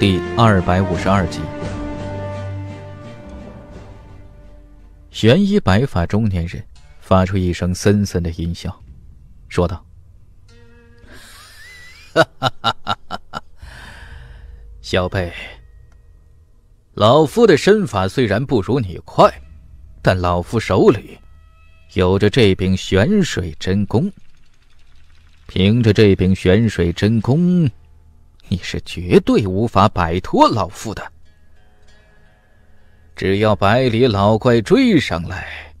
第二百五十二集，玄衣白发中年人发出一声森森的音笑，说道：“ 小辈，老夫的身法虽然不如你快，但老夫手里有着这柄玄水真弓，凭着这柄玄水真弓。”你是绝对无法摆脱老夫的，只要百里老怪追上来，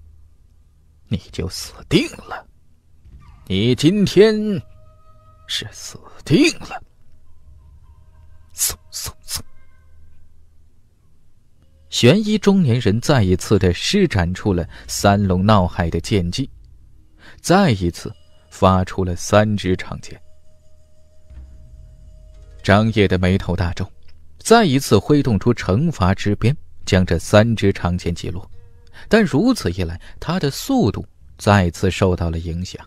你就死定了。你今天是死定了！嗖嗖嗖！玄衣中年人再一次的施展出了三龙闹海的剑技，再一次发出了三支长剑。张掖的眉头大皱，再一次挥动出惩罚之鞭，将这三支长剑击落。但如此一来，他的速度再次受到了影响。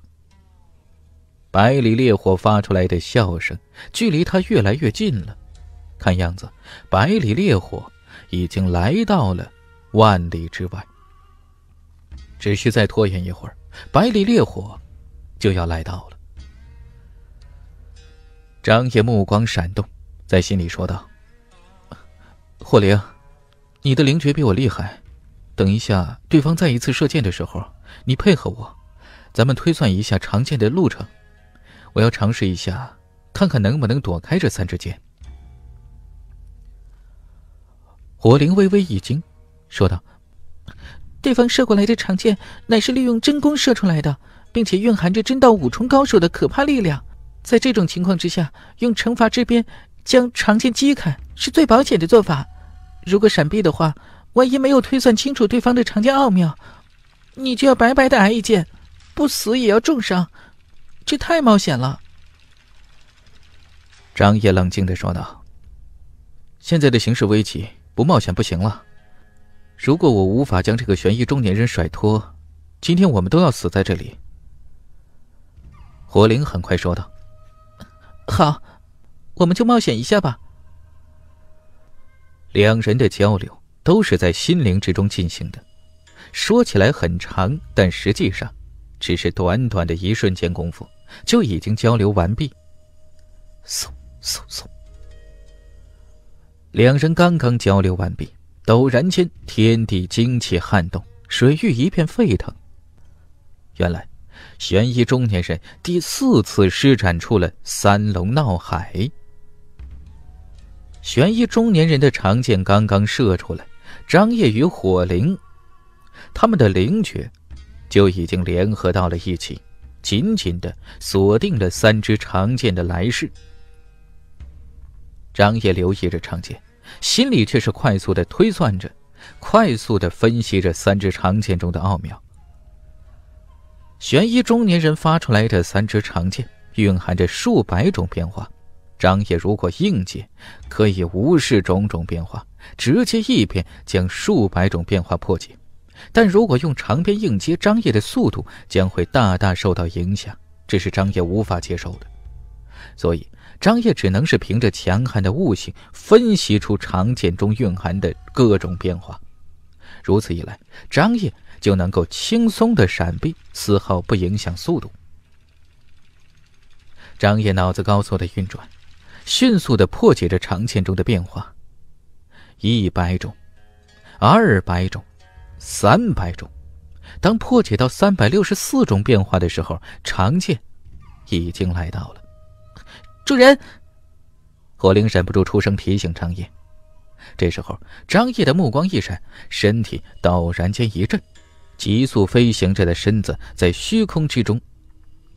百里烈火发出来的笑声，距离他越来越近了。看样子，百里烈火已经来到了万里之外。只需再拖延一会儿，百里烈火就要来到了。张野目光闪动，在心里说道：“火灵，你的灵觉比我厉害。等一下，对方再一次射箭的时候，你配合我，咱们推算一下长箭的路程。我要尝试一下，看看能不能躲开这三支箭。”火灵微微一惊，说道：“对方射过来的长箭，乃是利用真弓射出来的，并且蕴含着真道五重高手的可怕力量。”在这种情况之下，用惩罚之鞭将长剑击开是最保险的做法。如果闪避的话，万一没有推算清楚对方的长剑奥妙，你就要白白的挨一剑，不死也要重伤，这太冒险了。”张烨冷静的说道，“现在的形势危急，不冒险不行了。如果我无法将这个悬疑中年人甩脱，今天我们都要死在这里。”火灵很快说道。好，我们就冒险一下吧。两人的交流都是在心灵之中进行的，说起来很长，但实际上只是短短的一瞬间功夫就已经交流完毕。嗖嗖嗖！两人刚刚交流完毕，陡然间天地精气撼动，水域一片沸腾。原来……玄疑中年人第四次施展出了三龙闹海。玄疑中年人的长剑刚刚射出来，张烨与火灵，他们的灵觉就已经联合到了一起，紧紧的锁定了三支长剑的来势。张烨留意着长剑，心里却是快速的推算着，快速的分析着三支长剑中的奥妙。玄疑中年人发出来的三支长剑，蕴含着数百种变化。张掖如果硬接，可以无视种种变化，直接一变将数百种变化破解。但如果用长鞭硬接，张掖的速度将会大大受到影响，这是张掖无法接受的。所以，张掖只能是凭着强悍的悟性，分析出长剑中蕴含的各种变化。如此一来，张掖。就能够轻松的闪避，丝毫不影响速度。张烨脑子高速的运转，迅速的破解着长剑中的变化。一百种，二百种，三百种。当破解到三百六十四种变化的时候，长剑已经来到了。主人，火灵忍不住出声提醒张烨。这时候，张烨的目光一闪，身体陡然间一震。急速飞行着的身子在虚空之中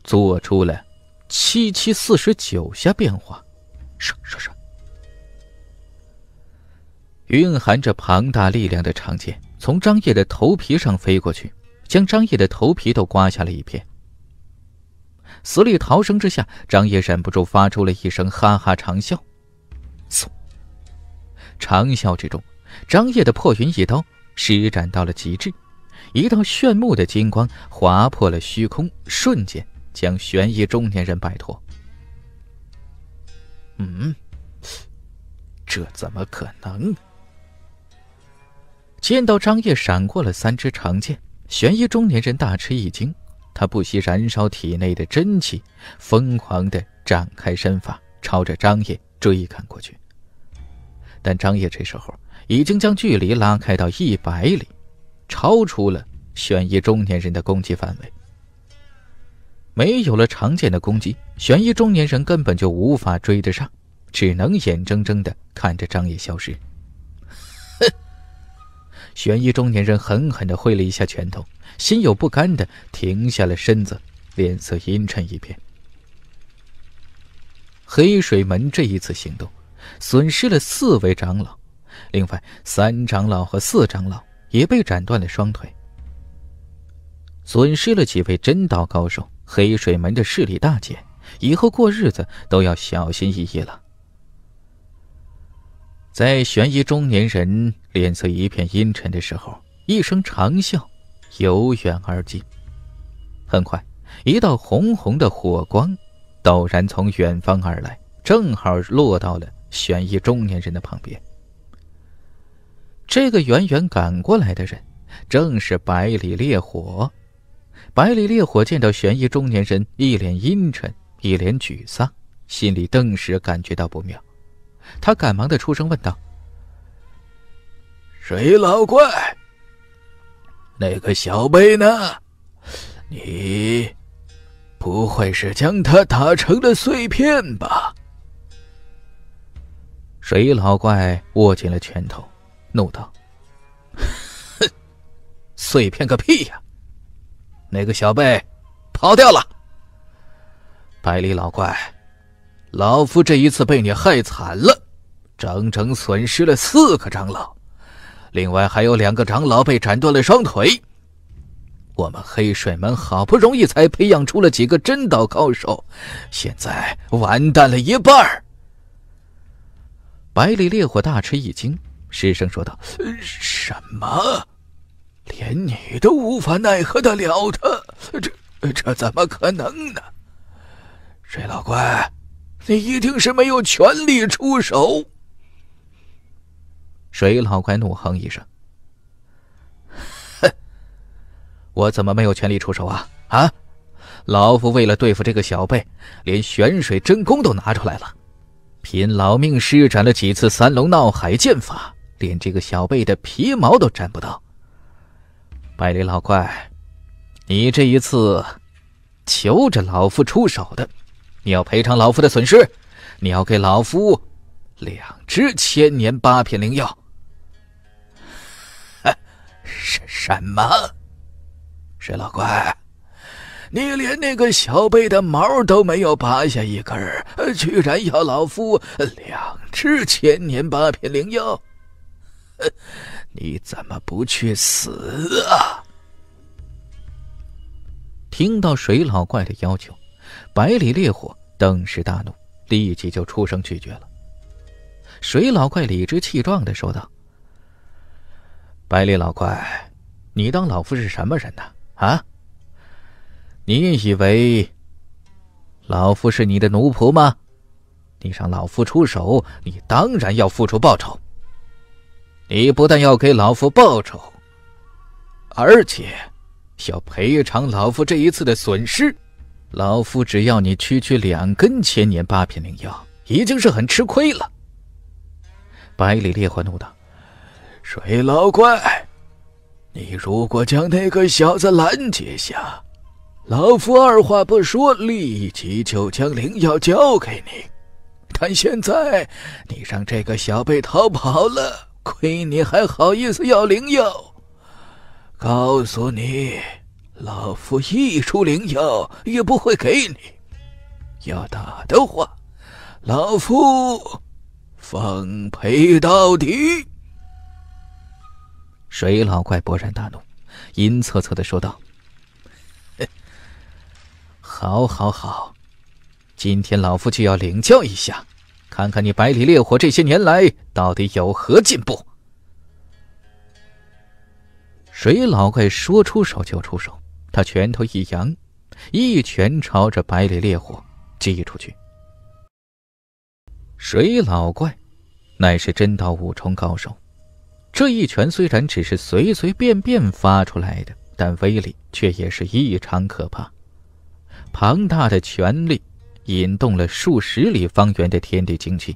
做出了七七四十九下变化，唰唰唰！蕴含着庞大力量的长剑从张掖的头皮上飞过去，将张掖的头皮都刮下了一片。死里逃生之下，张掖忍不住发出了一声哈哈长笑。嗖！长啸之中，张掖的破云一刀施展到了极致。一道炫目的金光划破了虚空，瞬间将玄疑中年人摆脱。嗯，这怎么可能？见到张烨闪过了三支长剑，玄疑中年人大吃一惊。他不惜燃烧体内的真气，疯狂的展开身法，朝着张烨追赶过去。但张烨这时候已经将距离拉开到一百里。超出了玄一中年人的攻击范围。没有了常见的攻击，悬一中年人根本就无法追得上，只能眼睁睁的看着张野消失。哼！悬一中年人狠狠的挥了一下拳头，心有不甘的停下了身子，脸色阴沉一片。黑水门这一次行动，损失了四位长老，另外三长老和四长老。也被斩断了双腿，损失了几位真刀高手，黑水门的势力大减，以后过日子都要小心翼翼了。在玄一中年人脸色一片阴沉的时候，一声长啸由远而近，很快，一道红红的火光陡然从远方而来，正好落到了玄一中年人的旁边。这个远远赶过来的人，正是百里烈火。百里烈火见到玄衣中年人，一脸阴沉，一脸沮丧，心里顿时感觉到不妙。他赶忙的出声问道：“水老怪，那个小辈呢？你不会是将他打成了碎片吧？”水老怪握紧了拳头。怒道：“哼，碎片个屁呀！那个小辈跑掉了？百里老怪，老夫这一次被你害惨了，整整损失了四个长老，另外还有两个长老被斩断了双腿。我们黑水门好不容易才培养出了几个真道高手，现在完蛋了一半百里烈火大吃一惊。失声说道：“什么？连你都无法奈何得了他？这这怎么可能呢？水老怪，你一定是没有权利出手。”水老怪怒哼一声：“我怎么没有权利出手啊？啊！老夫为了对付这个小辈，连玄水真功都拿出来了，拼老命施展了几次三龙闹海剑法。”连这个小辈的皮毛都沾不到。百里老怪，你这一次求着老夫出手的，你要赔偿老夫的损失，你要给老夫两只千年八品灵药。是什么？水老怪，你连那个小辈的毛都没有拔下一根居然要老夫两只千年八品灵药？你怎么不去死啊！听到水老怪的要求，百里烈火顿时大怒，立即就出声拒绝了。水老怪理直气壮的说道：“百里老怪，你当老夫是什么人呢？啊？你以为老夫是你的奴仆吗？你让老夫出手，你当然要付出报酬。”你不但要给老夫报仇，而且要赔偿老夫这一次的损失。老夫只要你区区两根千年八品灵药，已经是很吃亏了。百里烈火怒道：“水老怪，你如果将那个小子拦截下，老夫二话不说，立即就将灵药交给你。但现在你让这个小辈逃跑了。”亏你还好意思要灵药！告诉你，老夫一出灵药也不会给你。要打的话，老夫奉陪到底。水老怪勃然大怒，阴恻恻的说道：“好，好，好！今天老夫就要领教一下。”看看你百里烈火这些年来到底有何进步？水老怪说出手就出手，他拳头一扬，一拳朝着百里烈火击出去。水老怪乃是真道五重高手，这一拳虽然只是随随便便发出来的，但威力却也是异常可怕，庞大的权力。引动了数十里方圆的天地精气，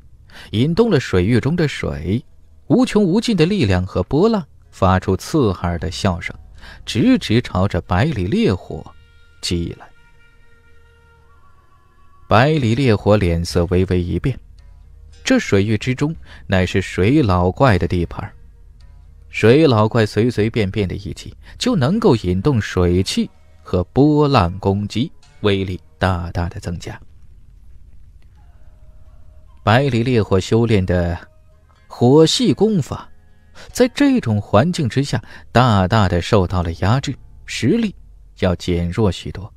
引动了水域中的水，无穷无尽的力量和波浪发出刺耳的笑声，直直朝着百里烈火击来。百里烈火脸色微微一变，这水域之中乃是水老怪的地盘，水老怪随随便便的一击就能够引动水气和波浪攻击，威力大大的增加。百里烈火修炼的火系功法，在这种环境之下，大大的受到了压制，实力要减弱许多。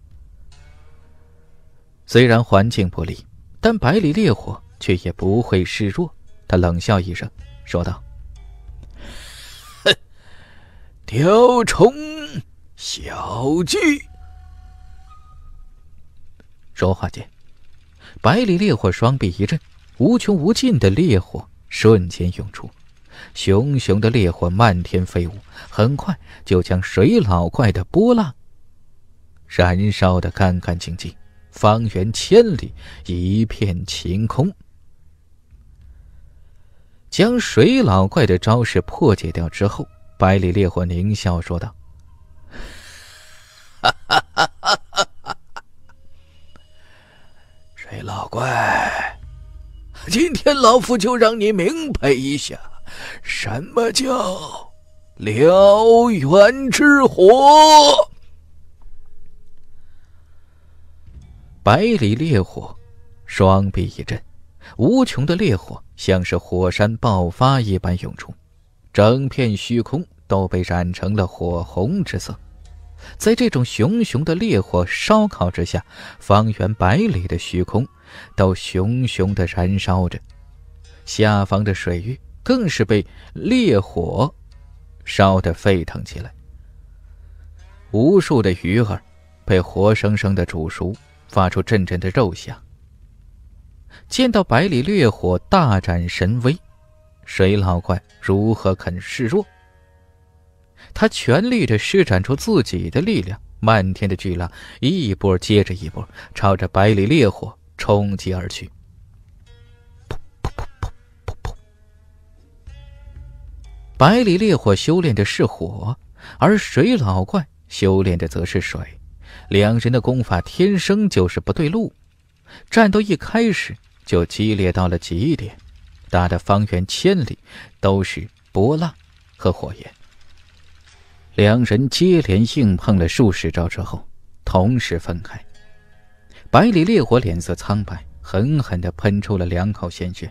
虽然环境不利，但百里烈火却也不会示弱。他冷笑一声，说道：“雕虫小技。”说话间，百里烈火双臂一震，无穷无尽的烈火瞬间涌出，熊熊的烈火漫天飞舞，很快就将水老怪的波浪燃烧的干干净净，方圆千里一片晴空。将水老怪的招式破解掉之后，百里烈火狞笑说道：“哈哈哈哈哈！水老怪。”今天老夫就让你明白一下，什么叫燎原之火。百里烈火，双臂一震，无穷的烈火像是火山爆发一般涌出，整片虚空都被染成了火红之色。在这种熊熊的烈火烧烤之下，方圆百里的虚空。都熊熊的燃烧着，下方的水域更是被烈火烧得沸腾起来。无数的鱼儿被活生生的煮熟，发出阵阵的肉香。见到百里烈火大展神威，水老怪如何肯示弱？他全力的施展出自己的力量，漫天的巨浪一波接着一波，朝着百里烈火。冲击而去，噗噗噗噗噗噗！百里烈火修炼的是火，而水老怪修炼的则是水，两人的功法天生就是不对路。战斗一开始就激烈到了极点，打的方圆千里都是波浪和火焰。两人接连硬碰了数十招之后，同时分开。百里烈火脸色苍白，狠狠地喷出了两口鲜血，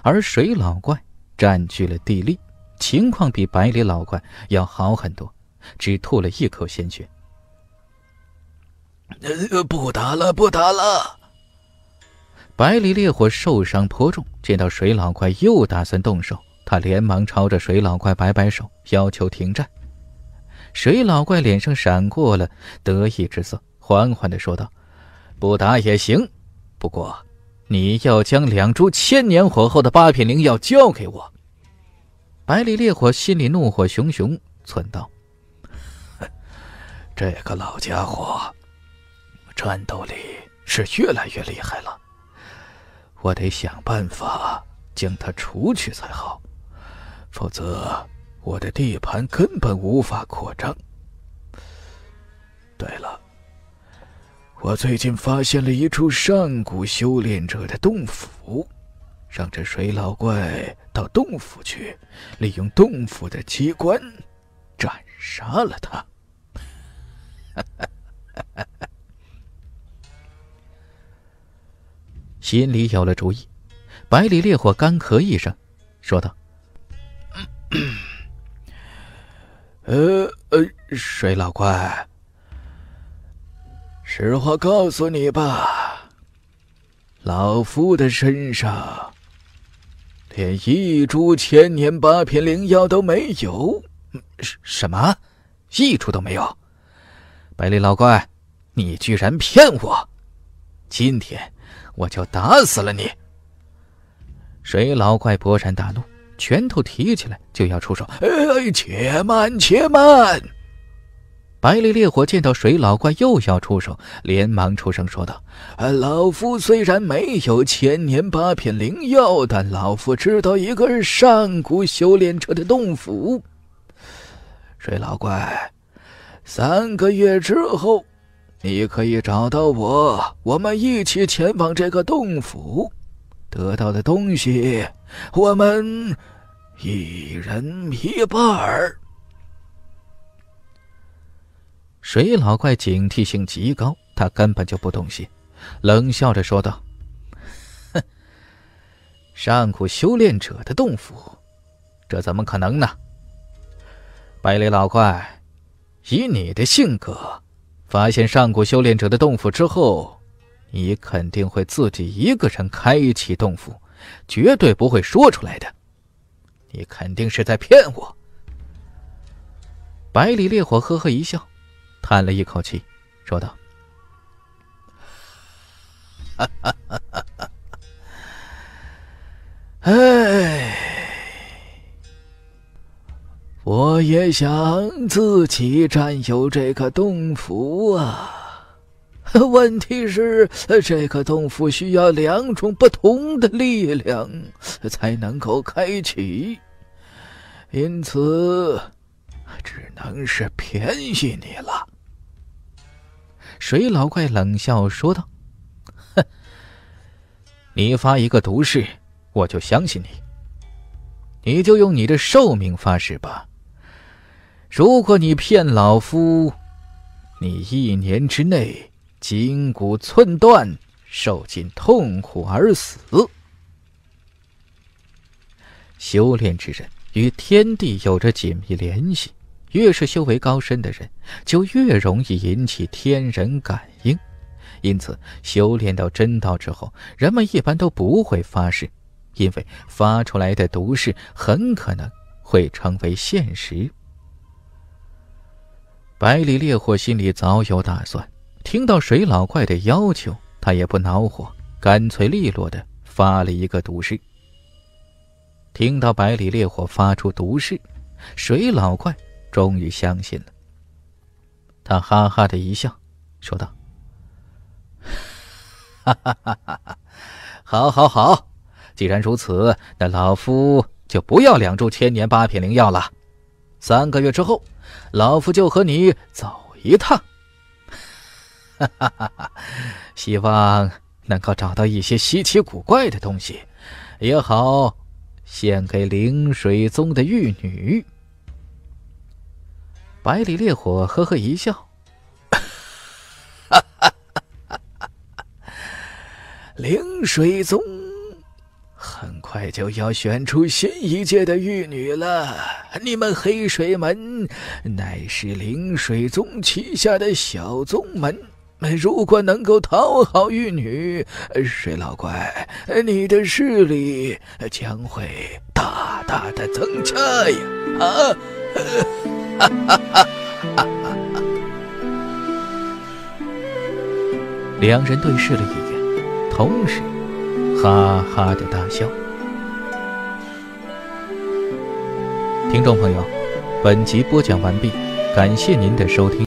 而水老怪占据了地利，情况比百里老怪要好很多，只吐了一口鲜血。不打了，不打了！百里烈火受伤颇重，见到水老怪又打算动手，他连忙朝着水老怪摆摆手，要求停战。水老怪脸上闪过了得意之色，缓缓的说道。不打也行，不过你要将两株千年火候的八品灵药交给我。百里烈火心里怒火熊熊，存道：“这个老家伙，战斗力是越来越厉害了，我得想办法将他除去才好，否则我的地盘根本无法扩张。”对了。我最近发现了一处上古修炼者的洞府，让这水老怪到洞府去，利用洞府的机关，斩杀了他。心里有了主意，百里烈火干咳一声，说道：“呃呃，水老怪。”实话告诉你吧，老夫的身上连一株千年八品灵药都没有。什么？一株都没有？百里老怪，你居然骗我！今天我就打死了你！水老怪勃然大怒，拳头提起来就要出手。哎，且慢，且慢！百里烈火见到水老怪又要出手，连忙出声说道：“老夫虽然没有千年八品灵药，但老夫知道一个上古修炼者的洞府。水老怪，三个月之后，你可以找到我，我们一起前往这个洞府，得到的东西，我们一人一半。”水老怪警惕性极高，他根本就不动心，冷笑着说道：“哼，上古修炼者的洞府，这怎么可能呢？百里老怪，以你的性格，发现上古修炼者的洞府之后，你肯定会自己一个人开启洞府，绝对不会说出来的。你肯定是在骗我。”百里烈火呵呵一笑。叹了一口气，说道：“哎，我也想自己占有这个洞府啊。问题是，这个洞府需要两种不同的力量才能够开启，因此只能是便宜你了。”水老怪冷笑说道：“哼，你发一个毒誓，我就相信你。你就用你的寿命发誓吧。如果你骗老夫，你一年之内筋骨寸断，受尽痛苦而死。修炼之人与天地有着紧密联系。”越是修为高深的人，就越容易引起天人感应。因此，修炼到真道之后，人们一般都不会发誓，因为发出来的毒誓很可能会成为现实。百里烈火心里早有打算，听到水老怪的要求，他也不恼火，干脆利落的发了一个毒誓。听到百里烈火发出毒誓，水老怪。终于相信了，他哈哈的一笑，说道：“哈哈哈哈哈，好，好，好，既然如此，那老夫就不要两株千年八品灵药了。三个月之后，老夫就和你走一趟。哈，希望能够找到一些稀奇古怪的东西，也好献给灵水宗的玉女。”百里烈火呵呵一笑，哈哈哈哈哈！灵水宗很快就要选出新一届的玉女了。你们黑水门乃是灵水宗旗下的小宗门，如果能够讨好玉女，水老怪，你的势力将会大大的增加呀！啊，哈哈。两人对视了一眼，同时哈哈的大笑。听众朋友，本集播讲完毕，感谢您的收听。